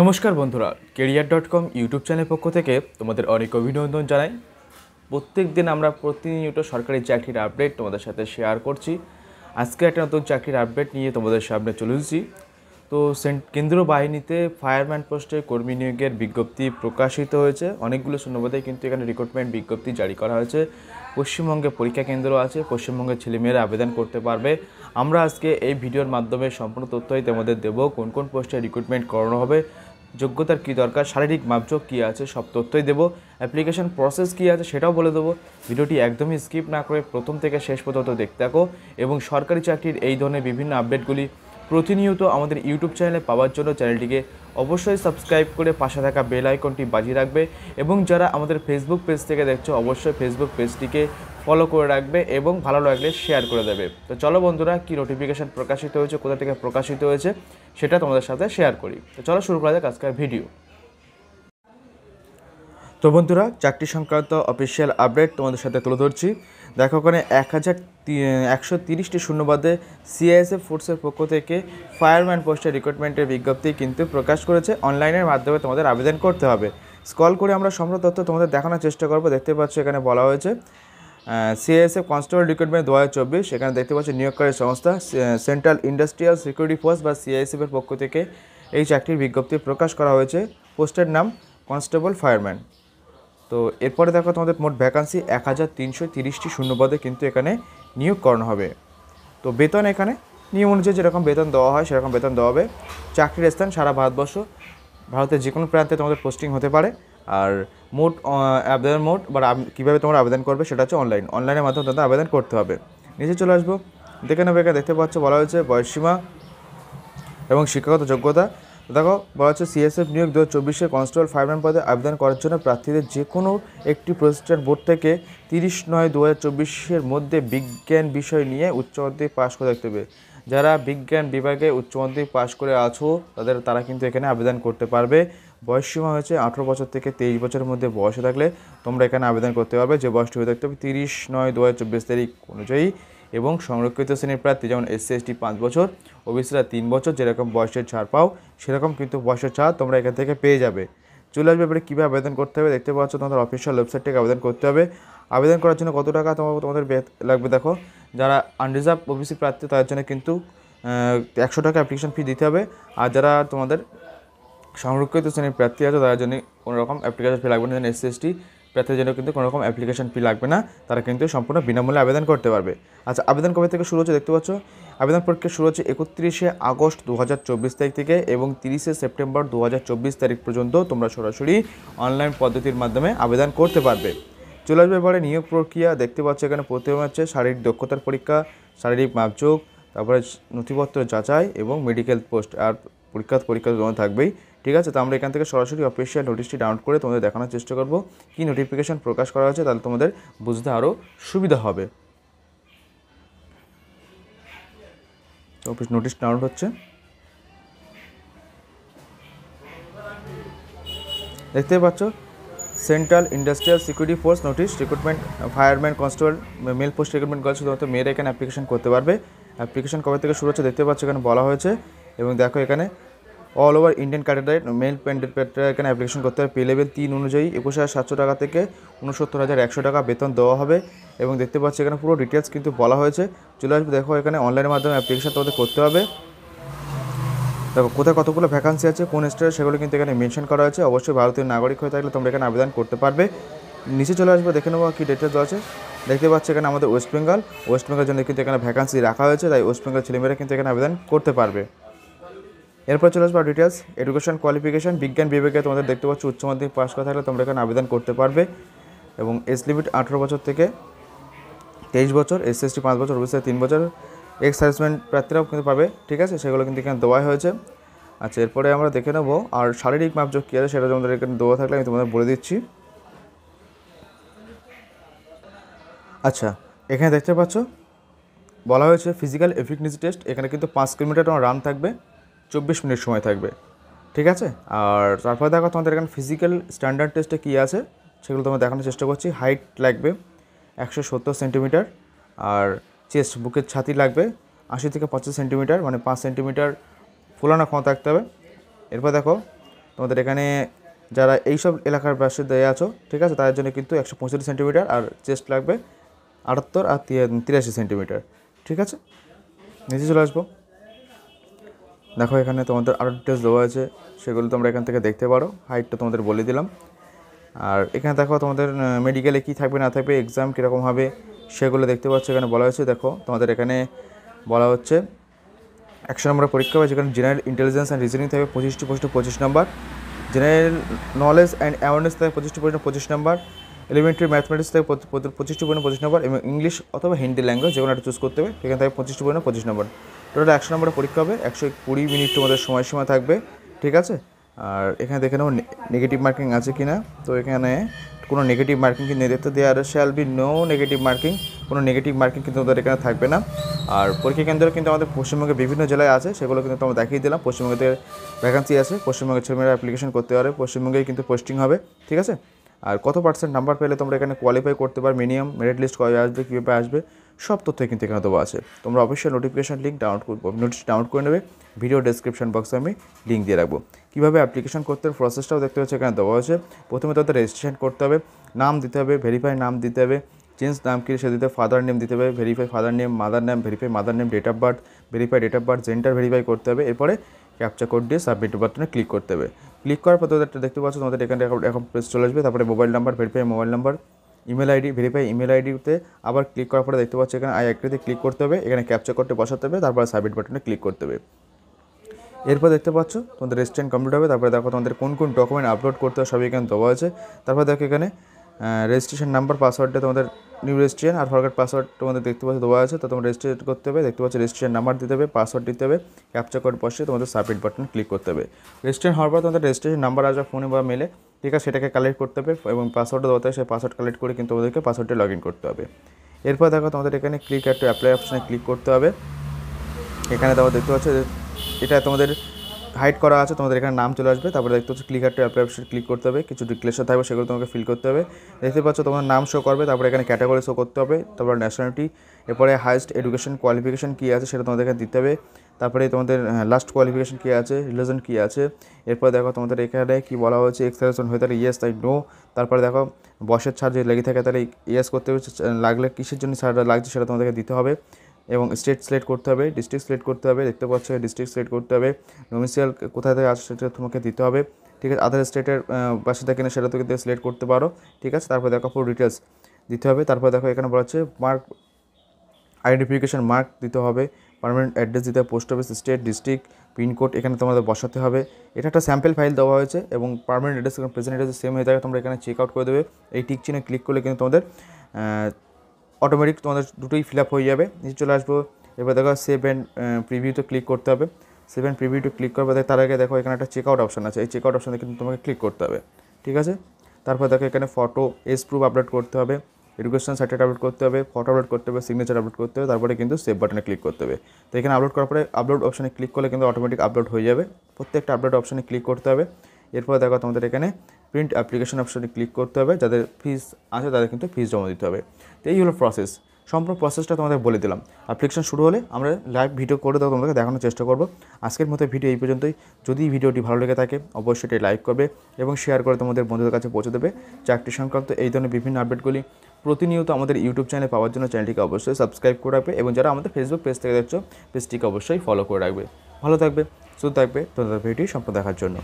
নমস্কার বন্ধুরা career dot com YouTube চ্যানেলের পক্ষ থেকে তোমাদের অনেক অভিনন্দন জানাই প্রত্যেক দিন আমরা প্রতিনিয়ত সরকারি চাকরির আপডেট তোমাদের সাথে শেয়ার করছি আজকে একটা নতুন চাকরির আপডেট নিয়ে তোমাদের সামনে চলে এসেছি তো কেন্দ্রীয় বাহিনীতে ফায়ারম্যান পোস্টে কর্মী নিয়োগের বিজ্ঞপ্তি প্রকাশিত হয়েছে অনেকগুলো শূন্যপদে কিন্তু এখানে রিক্রুটমেন্ট বিজ্ঞপ্তি জারি করা হয়েছে পশ্চিমবঙ্গে পরীক্ষা কেন্দ্র আছে পশ্চিমবঙ্গের ছেলেমেয়েরা আবেদন করতে পারবে আমরা আজকে এই ভিডিওর মাধ্যমে সম্পূর্ণ তথ্যই তোমাদের দেবো কোন কোন পোস্টে রিক্রুটমেন্ট করানো হবে যোগ্যতার কী দরকার শারীরিক মাপযোগ কী আছে সব তথ্যই দেবো অ্যাপ্লিকেশন প্রসেস কী আছে সেটাও বলে দেবো ভিডিওটি একদমই স্কিপ না করে প্রথম থেকে শেষ পর্যন্ত দেখতে থাকো এবং সরকারি চাকরির এই ধরনের বিভিন্ন আপডেটগুলি প্রতিনিয়ত আমাদের ইউটিউব চ্যানেলে পাওয়ার জন্য চ্যানেলটিকে অবশ্যই সাবস্ক্রাইব করে পাশে থাকা বেল আইকনটি বাজিয়ে রাখবে এবং যারা আমাদের ফেসবুক পেজ থেকে দেখছো অবশ্যই ফেসবুক পেজটিকে ফলো করে রাখবে এবং ভালো লাগলে শেয়ার করে দেবে তো চলো বন্ধুরা কি নোটিফিকেশান প্রকাশিত হয়েছে কোথা থেকে প্রকাশিত হয়েছে সেটা তোমাদের সাথে শেয়ার করি তো চলো শুরু করা যাক আজকের ভিডিও তো বন্ধুরা চাকরি সংক্রান্ত অফিসিয়াল আপডেট তোমাদের সাথে তুলে ধরছি দেখো ওখানে এক হাজার একশো তিরিশটি শূন্যবাদে সিআইএসএফ ফোর্সের পক্ষ থেকে ফায়ারম্যান পোস্টের রিক্রুটমেন্টের বিজ্ঞপ্তি কিন্তু প্রকাশ করেছে অনলাইনের মাধ্যমে তোমাদের আবেদন করতে হবে স্কল করে আমরা সম্পূর্ণ তথ্য তোমাদের দেখানোর চেষ্টা করবো দেখতে পাচ্ছ এখানে বলা হয়েছে সিআইএসএফ কনস্টেবল রিক্রুটমেন্ট দু হাজার চব্বিশ এখানে দেখতে পাচ্ছি নিয়োগকারী সংস্থা সেন্ট্রাল ইন্ডাস্ট্রিয়াল সিকিউরিটি ফোর্স বা সিআইএসএফের পক্ষ থেকে এই চাকরির বিজ্ঞপ্তি প্রকাশ করা হয়েছে পোস্টের নাম কনস্টেবল ফায়ারম্যান তো এরপরে দেখো তোমাদের মোট ভ্যাকান্সি এক হাজার তিনশো তিরিশটি শূন্যপদে কিন্তু এখানে নিয়োগ করানো হবে তো বেতন এখানে নিয়ম অনুযায়ী যেরকম বেতন দেওয়া হয় সেরকম বেতন দেওয়া হবে চাকরির স্থান সারা ভারতবর্ষ ভারতের যে কোনো প্রান্তে তোমাদের পোস্টিং হতে পারে আর মোট আবেদন মোট বা কীভাবে তোমরা আবেদন করবে সেটা হচ্ছে অনলাইন অনলাইনের মাধ্যমে তোমাদের আবেদন করতে হবে নিচে চলে আসবো দেখে নেবে দেখতে পাচ্ছ বলা হয়েছে বয়সীমা এবং শিক্ষাগত যোগ্যতা দেখো বলা হচ্ছে সিএসএফ নিয়োগ দু হাজার চব্বিশে কনস্টেবল ফাইভ নাইন পদে আবেদন করার জন্য প্রার্থীদের যে কোনো একটি প্রতিষ্ঠান বোর্ড থেকে তিরিশ নয় দু হাজার চব্বিশের মধ্যে বিজ্ঞান বিষয় নিয়ে উচ্চ মাধ্যমিক পাশ করে থাকতে হবে যারা বিজ্ঞান বিভাগে উচ্চ মাধ্যমিক পাশ করে আছো তাদের তারা কিন্তু এখানে আবেদন করতে পারবে বয়সসীমা হয়েছে আঠেরো বছর থেকে তেইশ বছরের মধ্যে বয়সে থাকলে তোমরা এখানে আবেদন করতে পারবে যে বয়সটি হয়ে থাকতে হবে তিরিশ নয় দু হাজার চব্বিশ তারিখ অনুযায়ী এবং সংরক্ষিত শ্রেণীর প্রার্থী যেমন এসসি এসটি পাঁচ বছর ওবিসিরা তিন বছর যেরকম বয়সের ছাড় পাও সেরকম কিন্তু বয়সের ছাড় তোমরা এখান থেকে পেয়ে যাবে চলে আসবে এবারে কীভাবে আবেদন করতে হবে দেখতে পাচ্ছ তোমাদের অফিসিয়াল ওয়েবসাইট থেকে আবেদন করতে হবে আবেদন করার জন্য কত টাকা তোমার তোমাদের লাগবে দেখো যারা আনরিজার্ভ ওবিসি প্রার্থী তাদের জন্য কিন্তু একশো টাকা অ্যাপ্লিকেশন ফি দিতে হবে আর যারা তোমাদের সংরক্ষিত শ্রেণীর প্রার্থী আছে তাদের জন্য কোনো রকম অ্যাপ্লিকেশন ফি লাগবে না যেন এসসি এসটি প্রার্থীদের কিন্তু কোনো রকম অ্যাপ্লিকেশন ফি লাগবে না তারা কিন্তু সম্পূর্ণ বিনামূল্যে আবেদন করতে পারবে আচ্ছা আবেদন কবে থেকে শুরু হচ্ছে দেখতে পাচ্ছ আবেদন প্রক্রিয়া শুরু হচ্ছে একত্রিশে আগস্ট দু তারিখ থেকে এবং তিরিশে সেপ্টেম্বর দু তারিখ পর্যন্ত তোমরা সরাসরি অনলাইন পদ্ধতির মাধ্যমে আবেদন করতে পারবে চলে আসবে এবারে নিয়োগ প্রক্রিয়া দেখতে পাচ্ছ এখানে প্রথমে হচ্ছে শারীরিক দক্ষতার পরীক্ষা শারীরিক মাপযোগ তারপরে নথিপত্র যাচাই এবং মেডিকেল পোস্ট আর পরীক্ষা পরীক্ষা জমা থাকবেই ঠিক আছে তো আমরা এখান থেকে সরাসরি অফিসিয়াল নোটিশটি ডাউনলোড করে তোমাদের দেখানোর চেষ্টা করব কি নোটিফিকেশান প্রকাশ করা হয়েছে তাহলে তোমাদের বুঝতে আরও সুবিধা হবে অফিস নোটিশ ডাউনলোড হচ্ছে দেখতে পাচ্ছ central industrial security force notice recruitment fireman constable male post recruitment করেছে শুধুমাত্র মেয়েরা এখানে অ্যাপ্লিকেশন করতে পারবে অ্যাপ্লিকেশন কবে থেকে শুরু হচ্ছে দেখতে পাচ্ছ এখানে বলা হয়েছে এবং দেখো এখানে অল ওভার ইন্ডিয়ান ক্যাটাগরির মেল পেন্টের এখানে অ্যাপ্লিকেশন করতে হবে পে লেভেল তিন অনুযায়ী একুশ হাজার সাতশো টাকা থেকে উনসত্তর হাজার একশো টাকা বেতন দেওয়া হবে এবং দেখতে পাচ্ছি এখানে পুরো ডিটেলস কিন্তু বলা হয়েছে চলে আসবে দেখো এখানে অনলাইনের মাধ্যমে অ্যাপ্লিকেশন তোমাদের করতে হবে দেখো কোথায় কতগুলো ভ্যাকান্সি আছে কোন স্টেটে সেগুলো কিন্তু এখানে মেনশন করা হয়েছে অবশ্যই ভারতীয় নাগরিক হয়ে থাকলে তোমরা এখানে আবেদন করতে পারবে নিচে চলে আসবে দেখে নেবো কী ডিটেলস আছে দেখতে পাচ্ছি এখানে আমাদের ওয়েস্ট বেঙ্গল ওয়েস্ট বেঙ্গলের জন্য কিন্তু এখানে ভ্যাকান্সি রাখা হয়েছে তাই ওয়েস্ট বেঙ্গল ছেলেমেয়েরা কিন্তু এখানে আবেদন করতে পারবে এরপর চলে আসবো ডিটেলস এডুকেশন কোয়ালিফিকেশন বিজ্ঞান বিভাগে তোমাদের দেখতে পাচ্ছ উচ্চ মাধ্যমিক পাস করা থাকলে তোমরা এখানে আবেদন করতে পারবে এবং এজ লিমিট আঠেরো বছর থেকে তেইশ বছর এস এসটি পাঁচ বছর ওবিসি তিন বছর এক্স সার্ভিসম্যান প্রার্থীরাও কিন্তু পাবে ঠিক আছে সেগুলো কিন্তু এখানে দেওয়া হয়েছে আচ্ছা এরপরে আমরা দেখে নেবো আর শারীরিক মাপযোগ কী আছে সেটা তোমাদের এখানে দেওয়া থাকলে আমি তোমাদের বলে দিচ্ছি আচ্ছা এখানে দেখতে পাচ্ছ বলা হয়েছে ফিজিক্যাল এফিকনেসি টেস্ট এখানে কিন্তু পাঁচ কিলোমিটার তোমার রান থাকবে চব্বিশ মিনিট সময় থাকবে ঠিক আছে আর তারপরে দেখো তোমাদের এখানে ফিজিক্যাল স্ট্যান্ডার্ড টেস্টে কী আছে সেগুলো তোমার দেখানোর চেষ্টা করছি হাইট লাগবে একশো সত্তর সেন্টিমিটার আর চেস্ট বুকের ছাতি লাগবে আশি থেকে পঁচিশ সেন্টিমিটার মানে পাঁচ সেন্টিমিটার ফুলানো ক্ষমতা থাকতে হবে এরপর দেখো তোমাদের এখানে যারা এইসব এলাকার বাসে দেয়ে আছো ঠিক আছে তাদের জন্য কিন্তু একশো পঁয়ষট্টি সেন্টিমিটার আর চেস্ট লাগবে আটাত্তর আর তিরাশি সেন্টিমিটার ঠিক আছে নিজে চলে আসবো দেখো এখানে তোমাদের আরও ডিটেলস দেওয়া আছে সেগুলো তোমরা এখান থেকে দেখতে পারো হাইটটা তোমাদের বলে দিলাম আর এখানে দেখো তোমাদের মেডিকেলে কি থাকবে না থাকবে এক্সাম কীরকম হবে সেগুলো দেখতে পাচ্ছ এখানে বলা হয়েছে দেখো তোমাদের এখানে বলা হচ্ছে একশো নম্বরের পরীক্ষা হবে যেখানে জেনারেল ইন্টেলিজেন্স অ্যান্ড রিজনিং থাকবে পঁচিশটি প্রশ্ন পঁচিশ number general knowledge and awareness থাকে পঁচিশটি প্রশ্ন পঁচিশ নম্বর এলিমেন্টারি ম্যাথমেটিক্স থেকে পঁচিশটি পয়েন্ট পঁচিশ নম্বর এবং ইংলিশ অথবা হিন্দি ল্যাঙ্গুয়েজ যেগুলো কোনো একটা চুজ করতে হবে সেখানে থাকে পঁচিশটি পয়েন্ট পঁচিশ নম্বর টোটাল একশো নম্বরের পরীক্ষা হবে একশো কুড়ি মিনিট তোমাদের সময়সীমা থাকবে ঠিক আছে আর এখানে দেখে নেবো নেগেটিভ মার্কিং আছে কি না তো এখানে কোনো নেগেটিভ মার্কিং কিন্তু দেখতে দেওয়া আর shall be no negative marking কোনো নেগেটিভ মার্কিং কিন্তু তোমাদের এখানে থাকবে না আর পরীক্ষা কেন্দ্র কিন্তু আমাদের পশ্চিমবঙ্গে বিভিন্ন জেলায় আছে সেগুলো কিন্তু তোমরা দেখিয়ে দিলাম পশ্চিমবঙ্গে ভ্যাকান্সি আছে পশ্চিমবঙ্গের ছেলেমেয়েরা অ্যাপ্লিকেশন করতে পারে পশ্চিমবঙ্গেই কিন্তু পোস্টিং হবে ঠিক আছে আর কত পার্সেন্ট নাম্বার পেলে তোমরা এখানে কোয়ালিফাই করতে পারো মিনিমাম মেরিট লিস্ট কবে আসবে কীভাবে আসবে সব তথ্য কিন্তু এখানে দেওয়া আছে তোমরা অবশ্যই notification link download notice download করে নেবে ভিডিও ডেসক্রিপশন বক্সে আমি লিঙ্ক দিয়ে রাখবো কীভাবে অ্যাপ্লিকেশন করতে প্রসেসটাও দেখতে হচ্ছে এখানে দেওয়া আছে প্রথমে তাদের রেজিস্ট্রেশন করতে হবে নাম দিতে হবে ভেরিফাই নাম দিতে হবে চেঞ্জ নাম কি সে দিতে ফাদার নেম দিতে হবে verify father name mother name verify mother name date of birth verify date of birth gender verify করতে হবে এরপরে ক্যাপচার কোড দিয়ে সাবমিট বাটনে ক্লিক করতে হবে ক্লিক করার পর তোমাদের দেখতে পাচ্ছ তোমাদের এখানে এখন চলে আসবে তারপরে mobile number verify mobile number email ID verify email আইডিতে আবার ক্লিক করার পরে দেখতে পাচ্ছ এখানে আই আকৃতি ক্লিক করতে হবে এখানে ক্যাপচার করতে বসাতে হবে তারপর সাবমিট বাটনে ক্লিক করতে হবে এরপর দেখতে পাচ্ছ তোমাদের রেজিস্ট্রেশন কমপ্লিট হবে তারপরে দেখো তোমাদের কোন কোন ডকুমেন্ট আপলোড করতে হবে সবই এখানে দেওয়া আছে তারপর দেখো এখানে রেজিস্ট্রেশন নাম্বার পাসওয়ার্ডটা তোমাদের নিউ রেজিস্ট্রেশন আর ফরগার্ড পাসওয়ার্ড তোমাদের দেখতে পাচ্ছ দেওয়া আছে তো তোমরা রেজিস্ট্রেট করতে হবে দেখতে পাচ্ছ রেজিস্ট্রেশন নাম্বার দিতে হবে পাসওয়ার্ড দিতে হবে ক্যাপচার কোড বসে তোমাদের সাবমিট বাটন ক্লিক করতে হবে রেজিস্ট্রেশন হওয়ার পর তোমাদের রেজিস্ট্রেশন নাম্বার আসবে ফোনে বা মেলে ঠিক আছে সেটাকে কালেক্ট করতে হবে এবং পাসওয়ার্ডটা দেওয়া থাকে সেই পাসওয়ার্ড কালেক্ট করে কিন্তু ওদেরকে পাসওয়ার্ডে লগ ইন করতে হবে এরপর দেখো তোমাদের এখানে ক্লিক একটা অ্যাপ্লাই অপশানে ক্লিক করতে হবে এখানে তোমার দেখতে পাচ্ছ এটা তোমাদের হাইড করা আছে তোমাদের এখানে নাম চলে আসবে তারপরে দেখতে হচ্ছে click to apply option click করতে হবে কিছু ডিক্লেশন থাকবে সেগুলো তোমাকে ফিল করতে হবে দেখতে পাচ্ছ তোমার নাম শো করবে তারপরে এখানে ক্যাটাগরি শো করতে হবে তারপর ন্যাশনালিটি এরপরে হাইয়েস্ট এডুকেশন কোয়ালিফিকেশন কী আছে সেটা তোমাদের এখানে দিতে হবে তারপরে তোমাদের লাস্ট কোয়ালিফিকেশন কী আছে রিলেশন কী আছে এরপর দেখো তোমাদের এখানে কী বলা হয়েছে এক্সপ্রেশন হয়ে তাহলে ইয়েস তাই নো তারপরে দেখো বসের ছাড় যদি লেগে থাকে তাহলে ইয়েস করতে হবে লাগলে কিসের জন্য ছাড়টা লাগছে সেটা তোমাদেরকে দিতে হবে এবং স্টেট সিলেক্ট করতে হবে ডিস্ট্রিক্ট সিলেক্ট করতে হবে দেখতে পাচ্ছ ডিস্ট্রিক্ট সিলেক্ট করতে হবে ডোমিসিয়াল কোথায় থেকে আসছে সেটা তোমাকে দিতে হবে ঠিক আছে আদার স্টেটের বাসিন্দা কিনা সেটা তুমি সিলেক্ট করতে পারো ঠিক আছে তারপর দেখো পুরো ডিটেলস দিতে হবে তারপর দেখো এখানে বলা হচ্ছে মার্ক আইডেন্টিফিকেশান মার্ক দিতে হবে পারমানেন্ট অ্যাড্রেস দিতে হবে post office state district pincode এখানে তোমাদের বসাতে হবে এটা একটা স্যাম্পল ফাইল দেওয়া হয়েছে এবং permanent address present address same হয়ে থাকে তোমরা এখানে চেক আউট করে দেবে এই টিক চিনে ক্লিক করলে কিন্তু তোমাদের অটোমেটিক তোমাদের দুটোই ফিল আপ হয়ে যাবে নিচে চলে আসবো এবার দেখো সেভ অ্যান্ড প্রিভিউতে ক্লিক করতে হবে সেভ অ্যান্ড প্রিভিউতে ক্লিক করবে তার আগে দেখো এখানে একটা চেকআউট অপশান আছে এই চেকআউট অপশানে কিন্তু তোমাকে ক্লিক করতে হবে ঠিক আছে তারপর দেখো এখানে ফটো এস প্রুফ আপলোড করতে হবে এডুকেশন সার্টিফিকেট আপলোড করতে হবে ফটো আপলোড করতে হবে সিগনেচার আপলোড করতে হবে তারপরে কিন্তু সেভ বাটনে ক্লিক করতে হবে তো এখানে আপলোড করার পরে আপলোড অপশানে ক্লিক করলে কিন্তু অটোমেটিক আপলোড হয়ে যাবে প্রত্যেকটা আপলোড অপশানে ক্লিক করতে হবে এরপর দেখো তোমাদের এখানে প্রিন্ট অ্যাপ্লিকেশন অপশনে ক্লিক করতে হবে যাদের ফিস আছে তাদের কিন্তু ফিস জমা দিতে হবে তো এই হলো প্রসেস সম্পূর্ণ প্রসেসটা তোমাদের বলে দিলাম অ্যাপ্লিকেশন শুরু হলে আমরা লাইভ ভিডিও করে দেবো তোমাদেরকে দেখানোর চেষ্টা করব আজকের মতো ভিডিও এই পর্যন্তই যদি ভিডিওটি ভালো লেগে থাকে অবশ্যই এটি লাইক করবে এবং শেয়ার করে তোমাদের বন্ধুদের কাছে পৌঁছে দেবে চাকরি সংক্রান্ত এই ধরনের বিভিন্ন আপডেটগুলি প্রতিনিয়ত আমাদের ইউটিউব চ্যানেল পাওয়ার জন্য চ্যানেলটিকে অবশ্যই সাবস্ক্রাইব করে রাখবে এবং যারা আমাদের ফেসবুক পেজ থেকে দেখছো পেজটিকে অবশ্যই ফলো করে রাখবে ভালো থাকবে সুস্থ থাকবে তোমাদের ভিডিওটি সম্পূর্ণ দেখার জন্য